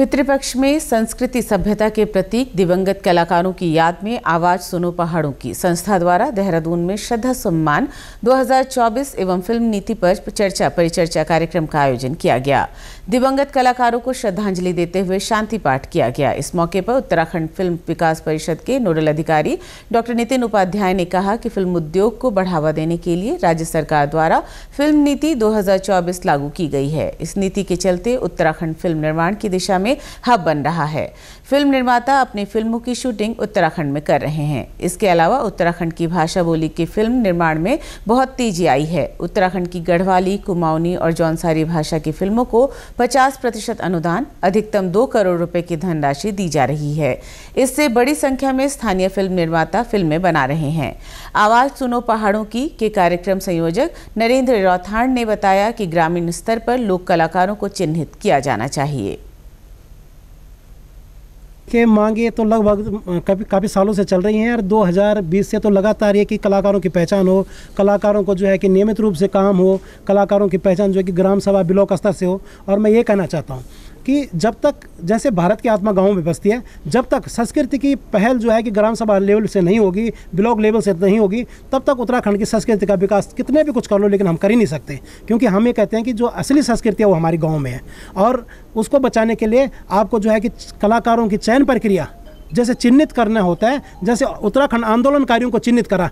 पितृपक्ष में संस्कृति सभ्यता के प्रतीक दिवंगत कलाकारों की याद में आवाज सुनो पहाड़ों की संस्था द्वारा देहरादून में श्रद्धा सम्मान 2024 एवं फिल्म नीति पर चर्चा परिचर्चा कार्यक्रम का आयोजन किया गया दिवंगत कलाकारों को श्रद्धांजलि देते हुए शांति पाठ किया गया इस मौके पर उत्तराखंड फिल्म विकास परिषद के नोडल अधिकारी डॉक्टर नितिन उपाध्याय ने कहा कि फिल्म उद्योग को बढ़ावा देने के लिए राज्य सरकार द्वारा फिल्म नीति 2024 लागू की गई है इस नीति के चलते उत्तराखंड फिल्म निर्माण की दिशा में हब बन रहा है फिल्म निर्माता अपनी फिल्मों की शूटिंग उत्तराखंड में कर रहे हैं इसके अलावा उत्तराखंड की भाषा बोली की फिल्म निर्माण में बहुत तेजी आई है उत्तराखंड की गढ़वाली कुमाऊनी और जौनसारी भाषा की फिल्मों को पचास प्रतिशत अनुदान अधिकतम दो करोड़ रुपए की धनराशि दी जा रही है इससे बड़ी संख्या में स्थानीय फिल्म निर्माता फिल्में बना रहे हैं आवाज़ सुनो पहाड़ों की के कार्यक्रम संयोजक नरेंद्र रौथाण ने बताया कि ग्रामीण स्तर पर लोक कलाकारों को चिन्हित किया जाना चाहिए के मांगे तो लगभग काफ़ी काफ़ी सालों से चल रही हैं और 2020 से तो लगातार ये कि कलाकारों की पहचान हो कलाकारों को जो है कि नियमित रूप से काम हो कलाकारों की पहचान जो है कि ग्राम सभा ब्लॉक स्तर से हो और मैं ये कहना चाहता हूँ कि जब तक जैसे भारत की आत्मा गाँव में बसती है जब तक संस्कृति की पहल जो है कि ग्राम सभा लेवल से नहीं होगी ब्लॉक लेवल से नहीं होगी तब तक उत्तराखंड की संस्कृति का विकास कितने भी कुछ कर लो लेकिन हम कर ही नहीं सकते क्योंकि हम ये कहते हैं कि जो असली संस्कृति है वो हमारे गाँव में है और उसको बचाने के लिए आपको जो है कि कलाकारों की चयन प्रक्रिया जैसे चिन्हित करना होता है जैसे उत्तराखंड आंदोलनकारियों को चिन्हित करा